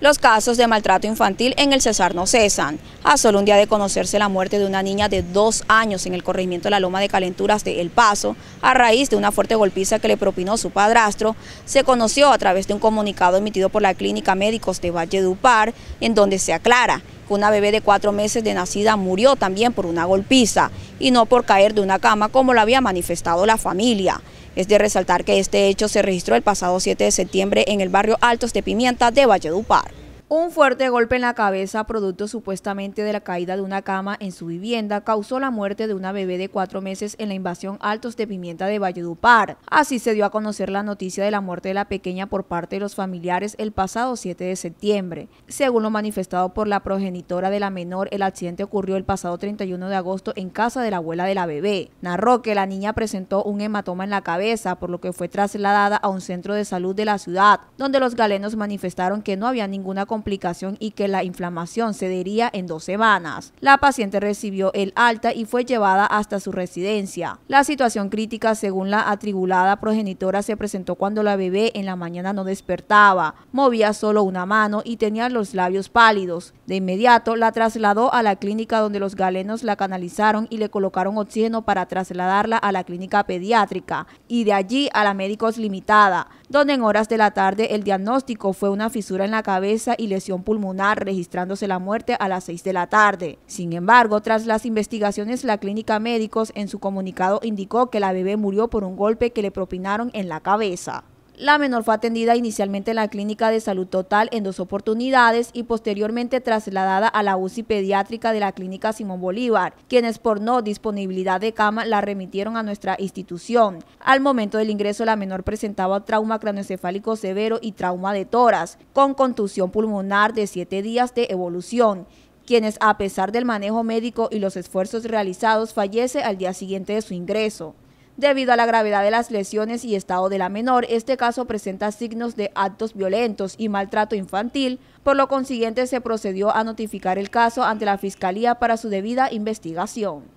Los casos de maltrato infantil en el Cesar no cesan. A solo un día de conocerse la muerte de una niña de dos años en el corregimiento de la Loma de Calenturas de El Paso, a raíz de una fuerte golpiza que le propinó su padrastro, se conoció a través de un comunicado emitido por la Clínica Médicos de Valle Valledupar, en donde se aclara que una bebé de cuatro meses de nacida murió también por una golpiza y no por caer de una cama como lo había manifestado la familia. Es de resaltar que este hecho se registró el pasado 7 de septiembre en el barrio Altos de Pimienta de Valledupar. Un fuerte golpe en la cabeza, producto supuestamente de la caída de una cama en su vivienda, causó la muerte de una bebé de cuatro meses en la invasión Altos de Pimienta de Valledupar. Así se dio a conocer la noticia de la muerte de la pequeña por parte de los familiares el pasado 7 de septiembre. Según lo manifestado por la progenitora de la menor, el accidente ocurrió el pasado 31 de agosto en casa de la abuela de la bebé. Narró que la niña presentó un hematoma en la cabeza, por lo que fue trasladada a un centro de salud de la ciudad, donde los galenos manifestaron que no había ninguna complicación y que la inflamación cedería en dos semanas. La paciente recibió el alta y fue llevada hasta su residencia. La situación crítica, según la atribulada progenitora, se presentó cuando la bebé en la mañana no despertaba, movía solo una mano y tenía los labios pálidos. De inmediato la trasladó a la clínica donde los galenos la canalizaron y le colocaron oxígeno para trasladarla a la clínica pediátrica y de allí a la médicos limitada, donde en horas de la tarde el diagnóstico fue una fisura en la cabeza y lesión pulmonar, registrándose la muerte a las 6 de la tarde. Sin embargo, tras las investigaciones, la clínica médicos en su comunicado indicó que la bebé murió por un golpe que le propinaron en la cabeza. La menor fue atendida inicialmente en la clínica de salud total en dos oportunidades y posteriormente trasladada a la UCI pediátrica de la clínica Simón Bolívar, quienes por no disponibilidad de cama la remitieron a nuestra institución. Al momento del ingreso la menor presentaba trauma cranoencefálico severo y trauma de toras, con contusión pulmonar de siete días de evolución quienes a pesar del manejo médico y los esfuerzos realizados fallece al día siguiente de su ingreso. Debido a la gravedad de las lesiones y estado de la menor, este caso presenta signos de actos violentos y maltrato infantil, por lo consiguiente se procedió a notificar el caso ante la Fiscalía para su debida investigación.